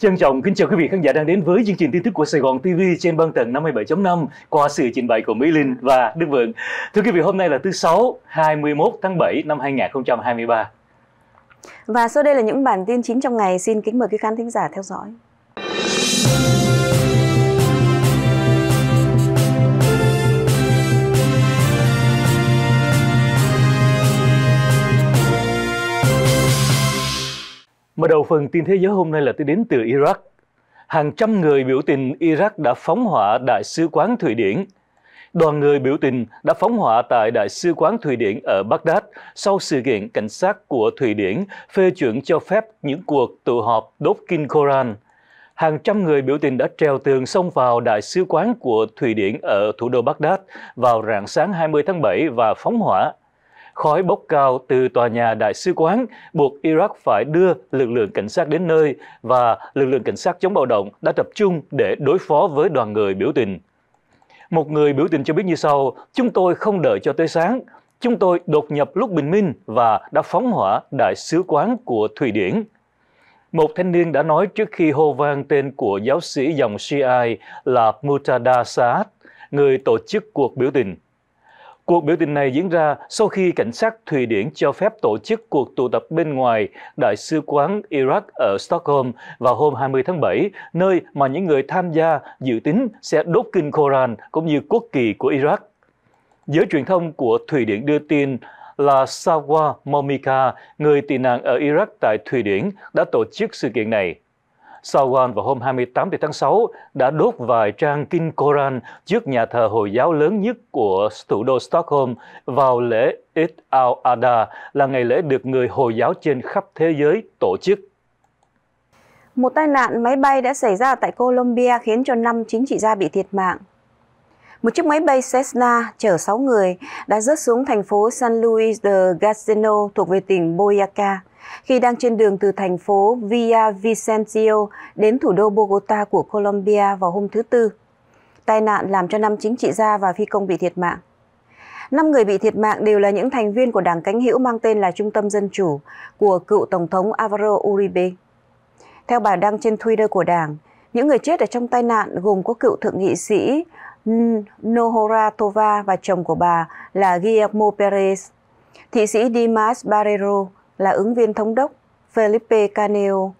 Trân trọng kính chào quý vị khán giả đang đến với chương trình tin tức của Sài Gòn TV trên băng tần 57.5 qua sự trình bày của Mỹ Linh và Đức Vượng. Thưa quý vị, hôm nay là thứ Sáu, 21 tháng 7 năm 2023. Và sau đây là những bản tin chính trong ngày. Xin kính mời quý khán thính giả theo dõi. Mở đầu phần tin thế giới hôm nay là tôi đến từ Iraq. Hàng trăm người biểu tình Iraq đã phóng hỏa đại sứ quán Thụy Điển. Đoàn người biểu tình đã phóng hỏa tại đại sứ quán Thụy Điển ở Baghdad sau sự kiện cảnh sát của Thụy Điển phê chuẩn cho phép những cuộc tụ họp đốt kinh Koran. Hàng trăm người biểu tình đã trèo tường xông vào đại sứ quán của Thụy Điển ở thủ đô Baghdad vào rạng sáng 20 tháng 7 và phóng hỏa. Khói bốc cao từ tòa nhà đại sứ quán buộc Iraq phải đưa lực lượng cảnh sát đến nơi và lực lượng cảnh sát chống bạo động đã tập trung để đối phó với đoàn người biểu tình. Một người biểu tình cho biết như sau, chúng tôi không đợi cho tới sáng, chúng tôi đột nhập lúc bình minh và đã phóng hỏa đại sứ quán của Thụy Điển. Một thanh niên đã nói trước khi hô vang tên của giáo sĩ dòng Shia là Mutada Saad, người tổ chức cuộc biểu tình. Cuộc biểu tình này diễn ra sau khi cảnh sát Thụy Điển cho phép tổ chức cuộc tụ tập bên ngoài Đại sứ quán Iraq ở Stockholm vào hôm 20 tháng 7, nơi mà những người tham gia dự tính sẽ đốt kinh Koran cũng như quốc kỳ của Iraq. Giới truyền thông của Thụy Điển đưa tin là Sawa Momika, người tị nạn ở Iraq tại Thụy Điển, đã tổ chức sự kiện này. Sawan vào hôm 28 tháng 6 đã đốt vài trang kinh Koran trước nhà thờ Hồi giáo lớn nhất của thủ đô Stockholm vào lễ Eid al-Adha là ngày lễ được người Hồi giáo trên khắp thế giới tổ chức. Một tai nạn máy bay đã xảy ra tại Colombia khiến cho 5 chính trị gia bị thiệt mạng. Một chiếc máy bay Cessna chở 6 người đã rớt xuống thành phố San Luis de Gaceno thuộc về tỉnh Boyacá. Khi đang trên đường từ thành phố Villa Vicencio đến thủ đô Bogota của Colombia vào hôm thứ Tư, tai nạn làm cho năm chính trị gia và phi công bị thiệt mạng. Năm người bị thiệt mạng đều là những thành viên của đảng cánh hữu mang tên là Trung tâm Dân Chủ của cựu Tổng thống Alvaro Uribe. Theo bài đăng trên Twitter của đảng, những người chết ở trong tai nạn gồm có cựu thượng nghị sĩ Nohora Tova và chồng của bà là Guillermo Perez, thị sĩ Dimas Barrero, là ứng viên thống đốc Felipe Caneo,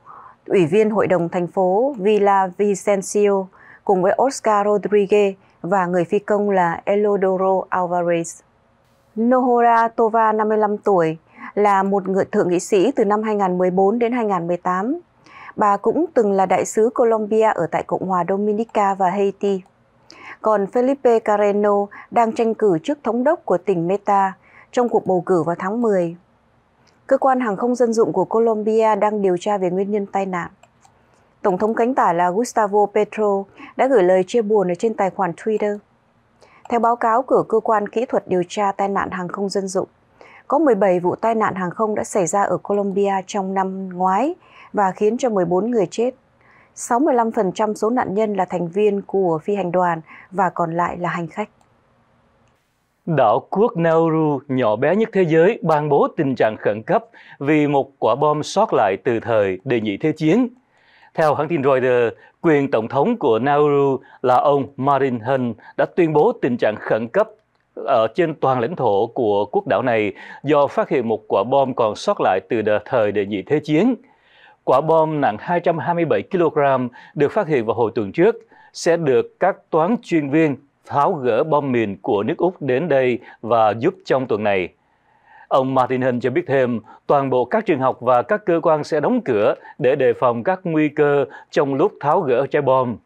ủy viên hội đồng thành phố Villa Vicencio cùng với Oscar Rodriguez và người phi công là Elodoro Alvarez. Nohora Tova, 55 tuổi, là một người thượng nghị sĩ từ năm 2014 đến 2018. Bà cũng từng là đại sứ Colombia ở tại Cộng hòa Dominica và Haiti. Còn Felipe Carreno đang tranh cử chức thống đốc của tỉnh Meta trong cuộc bầu cử vào tháng 10. Cơ quan hàng không dân dụng của Colombia đang điều tra về nguyên nhân tai nạn. Tổng thống cánh tả là Gustavo Petro đã gửi lời chia buồn ở trên tài khoản Twitter. Theo báo cáo của cơ quan kỹ thuật điều tra tai nạn hàng không dân dụng, có 17 vụ tai nạn hàng không đã xảy ra ở Colombia trong năm ngoái và khiến cho 14 người chết. 65% số nạn nhân là thành viên của phi hành đoàn và còn lại là hành khách. Đảo quốc Nauru, nhỏ bé nhất thế giới, ban bố tình trạng khẩn cấp vì một quả bom sót lại từ thời đề nhị Thế chiến. Theo hãng tin Reuters, quyền tổng thống của Nauru là ông Martin Hun đã tuyên bố tình trạng khẩn cấp ở trên toàn lãnh thổ của quốc đảo này do phát hiện một quả bom còn sót lại từ thời đề nhị Thế chiến. Quả bom nặng 227 kg được phát hiện vào hồi tuần trước sẽ được các toán chuyên viên tháo gỡ bom mìn của nước Úc đến đây và giúp trong tuần này. Ông Martin Hinh cho biết thêm, toàn bộ các trường học và các cơ quan sẽ đóng cửa để đề phòng các nguy cơ trong lúc tháo gỡ trái bom.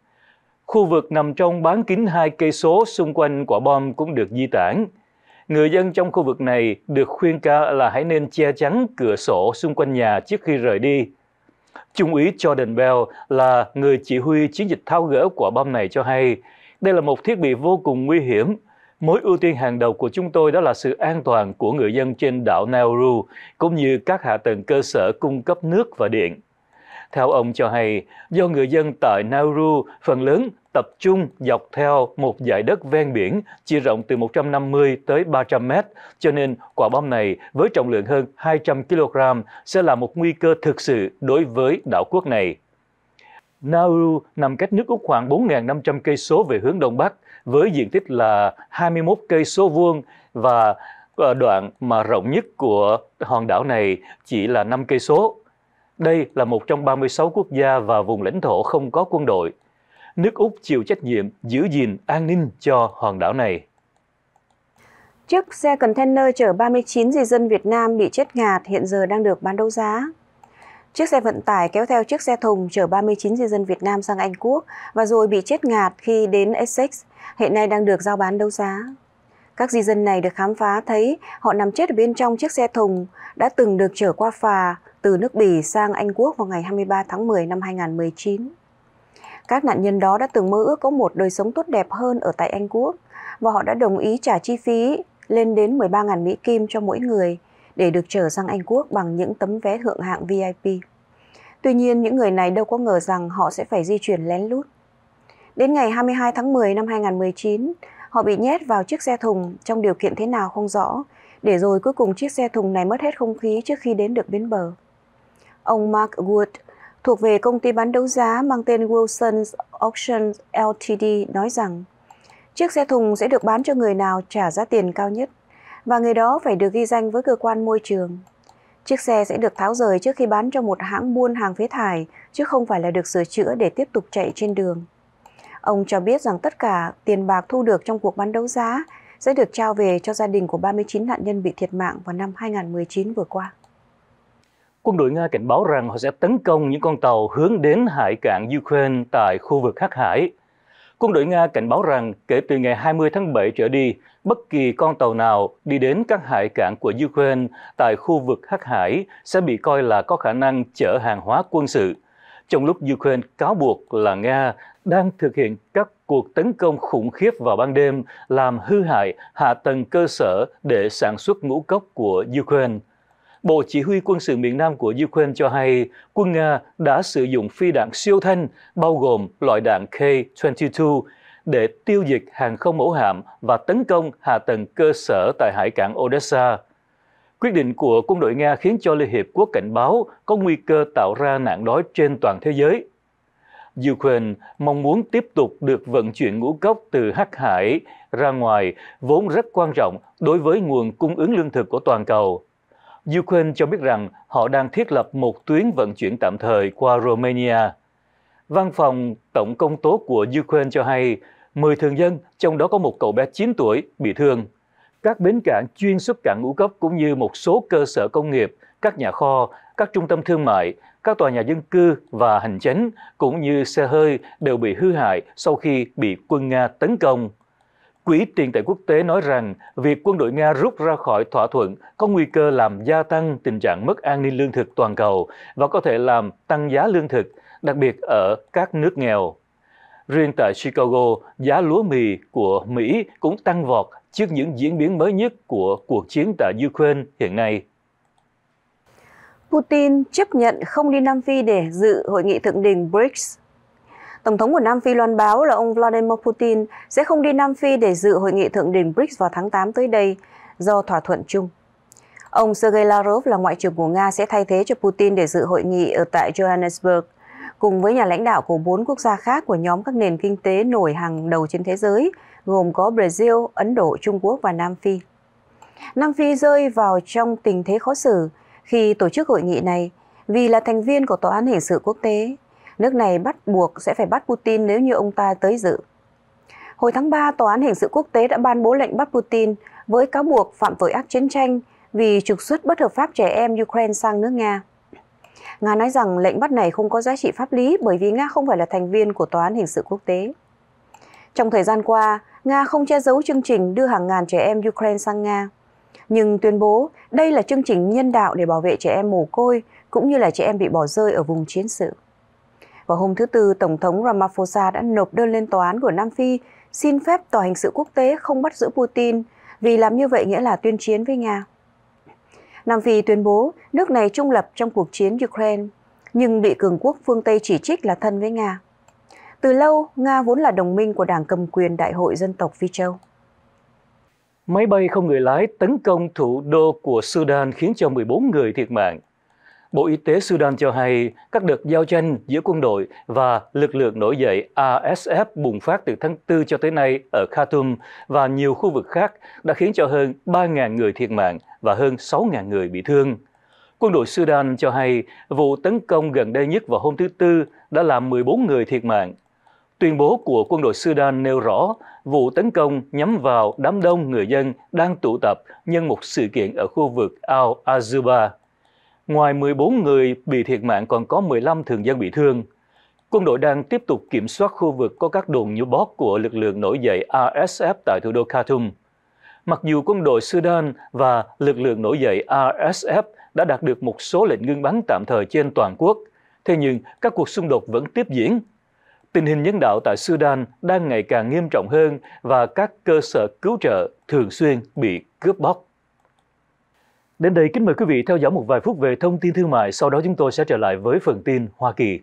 Khu vực nằm trong bán kính hai cây số xung quanh quả bom cũng được di tản. Người dân trong khu vực này được khuyên ca là hãy nên che chắn cửa sổ xung quanh nhà trước khi rời đi. Trung úy Jordan Bell là người chỉ huy chiến dịch tháo gỡ quả bom này cho hay, đây là một thiết bị vô cùng nguy hiểm. Mối ưu tiên hàng đầu của chúng tôi đó là sự an toàn của người dân trên đảo Nauru, cũng như các hạ tầng cơ sở cung cấp nước và điện. Theo ông cho hay, do người dân tại Nauru phần lớn tập trung dọc theo một dải đất ven biển chia rộng từ 150 tới 300 mét, cho nên quả bom này với trọng lượng hơn 200 kg sẽ là một nguy cơ thực sự đối với đảo quốc này. Nauru nằm cách nước Úc khoảng 4.500 cây số về hướng đông bắc với diện tích là 21 cây số vuông và ờ, đoạn mà rộng nhất của hòn đảo này chỉ là 5 cây số. Đây là một trong 36 quốc gia và vùng lãnh thổ không có quân đội. Nước Úc chịu trách nhiệm giữ gìn an ninh cho hòn đảo này. Chiếc xe container chở 39 di dân Việt Nam bị chết ngạt hiện giờ đang được bán đấu giá. Chiếc xe vận tải kéo theo chiếc xe thùng chở 39 di dân Việt Nam sang Anh Quốc và rồi bị chết ngạt khi đến Essex, hiện nay đang được giao bán đấu giá. Các di dân này được khám phá thấy họ nằm chết ở bên trong chiếc xe thùng đã từng được chở qua phà từ nước Bỉ sang Anh Quốc vào ngày 23 tháng 10 năm 2019. Các nạn nhân đó đã từng mơ ước có một đời sống tốt đẹp hơn ở tại Anh Quốc và họ đã đồng ý trả chi phí lên đến 13.000 Mỹ Kim cho mỗi người để được trở sang Anh Quốc bằng những tấm vé thượng hạng VIP. Tuy nhiên, những người này đâu có ngờ rằng họ sẽ phải di chuyển lén lút. Đến ngày 22 tháng 10 năm 2019, họ bị nhét vào chiếc xe thùng trong điều kiện thế nào không rõ, để rồi cuối cùng chiếc xe thùng này mất hết không khí trước khi đến được bến bờ. Ông Mark Wood, thuộc về công ty bán đấu giá mang tên Wilson's Auctions Ltd nói rằng chiếc xe thùng sẽ được bán cho người nào trả giá tiền cao nhất và người đó phải được ghi danh với cơ quan môi trường. Chiếc xe sẽ được tháo rời trước khi bán cho một hãng buôn hàng phế thải, chứ không phải là được sửa chữa để tiếp tục chạy trên đường. Ông cho biết rằng tất cả tiền bạc thu được trong cuộc bán đấu giá sẽ được trao về cho gia đình của 39 nạn nhân bị thiệt mạng vào năm 2019 vừa qua. Quân đội Nga cảnh báo rằng họ sẽ tấn công những con tàu hướng đến hải cảng Ukraine tại khu vực Hắc Hải. Quân đội Nga cảnh báo rằng kể từ ngày 20 tháng 7 trở đi, bất kỳ con tàu nào đi đến các hải cảng của Ukraine tại khu vực Hắc Hải sẽ bị coi là có khả năng chở hàng hóa quân sự. Trong lúc Ukraine cáo buộc là Nga đang thực hiện các cuộc tấn công khủng khiếp vào ban đêm làm hư hại hạ tầng cơ sở để sản xuất ngũ cốc của Ukraine. Bộ Chỉ huy quân sự miền Nam của Ukraine cho hay quân Nga đã sử dụng phi đạn siêu thanh, bao gồm loại đạn K-22, để tiêu diệt hàng không mẫu hạm và tấn công hạ tầng cơ sở tại hải cảng Odessa. Quyết định của quân đội Nga khiến cho Liên Hiệp Quốc cảnh báo có nguy cơ tạo ra nạn đói trên toàn thế giới. Ukraine mong muốn tiếp tục được vận chuyển ngũ cốc từ Hắc Hải ra ngoài, vốn rất quan trọng đối với nguồn cung ứng lương thực của toàn cầu. Ukraine cho biết rằng họ đang thiết lập một tuyến vận chuyển tạm thời qua Romania. Văn phòng Tổng công tố của Ukraine cho hay 10 thường dân, trong đó có một cậu bé 9 tuổi, bị thương. Các bến cảng chuyên xuất cảng ngũ cốc cũng như một số cơ sở công nghiệp, các nhà kho, các trung tâm thương mại, các tòa nhà dân cư và hành chính cũng như xe hơi đều bị hư hại sau khi bị quân Nga tấn công. Quỹ tiền tệ quốc tế nói rằng việc quân đội Nga rút ra khỏi thỏa thuận có nguy cơ làm gia tăng tình trạng mất an ninh lương thực toàn cầu và có thể làm tăng giá lương thực, đặc biệt ở các nước nghèo. Riêng tại Chicago, giá lúa mì của Mỹ cũng tăng vọt trước những diễn biến mới nhất của cuộc chiến tại Ukraine hiện nay. Putin chấp nhận không đi Nam Phi để dự hội nghị thượng đỉnh BRICS Tổng thống của Nam Phi loan báo là ông Vladimir Putin sẽ không đi Nam Phi để dự hội nghị thượng đỉnh BRICS vào tháng 8 tới đây do thỏa thuận chung. Ông Sergei Lavrov là ngoại trưởng của Nga sẽ thay thế cho Putin để dự hội nghị ở tại Johannesburg cùng với nhà lãnh đạo của bốn quốc gia khác của nhóm các nền kinh tế nổi hàng đầu trên thế giới, gồm có Brazil, Ấn Độ, Trung Quốc và Nam Phi. Nam Phi rơi vào trong tình thế khó xử khi tổ chức hội nghị này vì là thành viên của Tòa án Hình sự Quốc tế Nước này bắt buộc sẽ phải bắt Putin nếu như ông ta tới dự. Hồi tháng 3, Tòa án Hình sự Quốc tế đã ban bố lệnh bắt Putin với cáo buộc phạm tội ác chiến tranh vì trục xuất bất hợp pháp trẻ em Ukraine sang nước Nga. Nga nói rằng lệnh bắt này không có giá trị pháp lý bởi vì Nga không phải là thành viên của Tòa án Hình sự Quốc tế. Trong thời gian qua, Nga không che giấu chương trình đưa hàng ngàn trẻ em Ukraine sang Nga, nhưng tuyên bố đây là chương trình nhân đạo để bảo vệ trẻ em mồ côi cũng như là trẻ em bị bỏ rơi ở vùng chiến sự. Vào hôm thứ Tư, Tổng thống Ramaphosa đã nộp đơn lên tòa án của Nam Phi xin phép tòa hình sự quốc tế không bắt giữ Putin vì làm như vậy nghĩa là tuyên chiến với Nga. Nam Phi tuyên bố nước này trung lập trong cuộc chiến Ukraine, nhưng bị cường quốc phương Tây chỉ trích là thân với Nga. Từ lâu, Nga vốn là đồng minh của đảng cầm quyền Đại hội Dân tộc Phi Châu. Máy bay không người lái tấn công thủ đô của Sudan khiến cho 14 người thiệt mạng. Bộ Y tế Sudan cho hay các đợt giao tranh giữa quân đội và lực lượng nổi dậy ASF bùng phát từ tháng 4 cho tới nay ở Khartoum và nhiều khu vực khác đã khiến cho hơn 3.000 người thiệt mạng và hơn 6.000 người bị thương. Quân đội Sudan cho hay vụ tấn công gần đây nhất vào hôm thứ Tư đã làm 14 người thiệt mạng. Tuyên bố của quân đội Sudan nêu rõ vụ tấn công nhắm vào đám đông người dân đang tụ tập nhân một sự kiện ở khu vực Al-Azuba. Ngoài 14 người bị thiệt mạng còn có 15 thường dân bị thương. Quân đội đang tiếp tục kiểm soát khu vực có các đồn nhũ bót của lực lượng nổi dậy RSF tại thủ đô Khartoum. Mặc dù quân đội Sudan và lực lượng nổi dậy RSF đã đạt được một số lệnh ngưng bắn tạm thời trên toàn quốc, thế nhưng các cuộc xung đột vẫn tiếp diễn. Tình hình nhân đạo tại Sudan đang ngày càng nghiêm trọng hơn và các cơ sở cứu trợ thường xuyên bị cướp bóc. Đến đây kính mời quý vị theo dõi một vài phút về thông tin thương mại, sau đó chúng tôi sẽ trở lại với phần tin Hoa Kỳ.